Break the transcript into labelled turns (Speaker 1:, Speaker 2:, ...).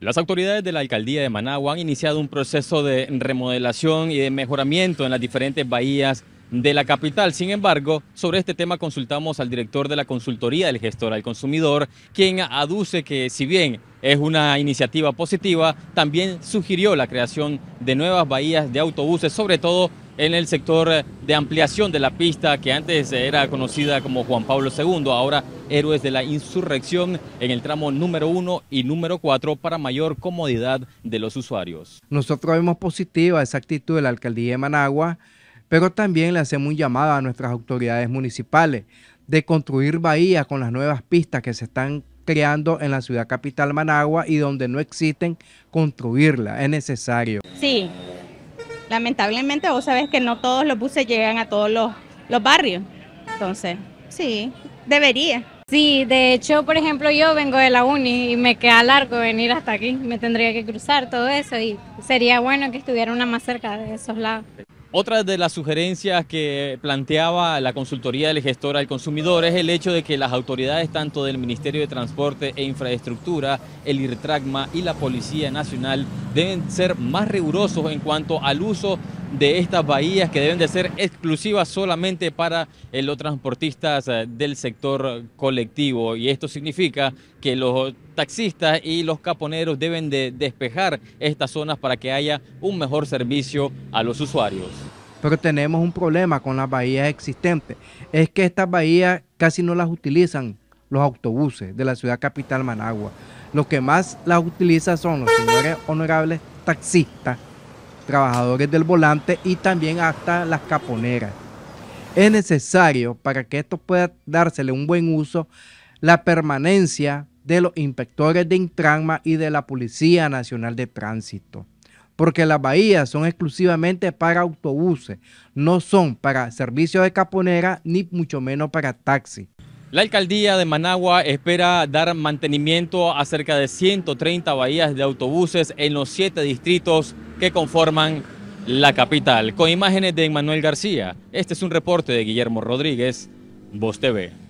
Speaker 1: Las autoridades de la alcaldía de Managua han iniciado un proceso de remodelación y de mejoramiento en las diferentes bahías de la capital. Sin embargo, sobre este tema consultamos al director de la consultoría del gestor al consumidor, quien aduce que si bien es una iniciativa positiva, también sugirió la creación de nuevas bahías de autobuses, sobre todo en el sector eh, de ampliación de la pista que antes eh, era conocida como Juan Pablo II, ahora Héroes de la Insurrección en el tramo número uno y número 4 para mayor comodidad de los usuarios.
Speaker 2: Nosotros vemos positiva esa actitud de la alcaldía de Managua, pero también le hacemos un llamado a nuestras autoridades municipales de construir bahías con las nuevas pistas que se están creando en la ciudad capital Managua y donde no existen, construirla, es necesario.
Speaker 1: Sí, lamentablemente vos
Speaker 2: sabés que no todos los buses llegan a todos los, los barrios. Entonces, sí, debería. Sí, de hecho, por ejemplo, yo vengo de la uni y me queda largo venir hasta aquí. Me tendría que cruzar todo eso y sería bueno que estuviera una más cerca de esos lados.
Speaker 1: Otra de las sugerencias que planteaba la consultoría del gestor al consumidor es el hecho de que las autoridades tanto del Ministerio de Transporte e Infraestructura, el IRTRACMA y la Policía Nacional deben ser más rigurosos en cuanto al uso de estas bahías que deben de ser exclusivas solamente para eh, los transportistas eh, del sector colectivo y esto significa que los taxistas y los caponeros deben de despejar estas zonas para que haya un mejor servicio a los usuarios.
Speaker 2: Pero tenemos un problema con las bahías existentes, es que estas bahías casi no las utilizan los autobuses de la ciudad capital Managua. Lo que más las utilizan son los señores honorables taxistas trabajadores del volante y también hasta las caponeras. Es necesario para que esto pueda dársele un buen uso la permanencia de los inspectores de Intranma y de la Policía Nacional de Tránsito, porque las bahías son exclusivamente para autobuses, no son para servicios de caponera ni mucho menos para taxi.
Speaker 1: La alcaldía de Managua espera dar mantenimiento a cerca de 130 bahías de autobuses en los siete distritos que conforman la capital. Con imágenes de Manuel García, este es un reporte de Guillermo Rodríguez, Voz TV.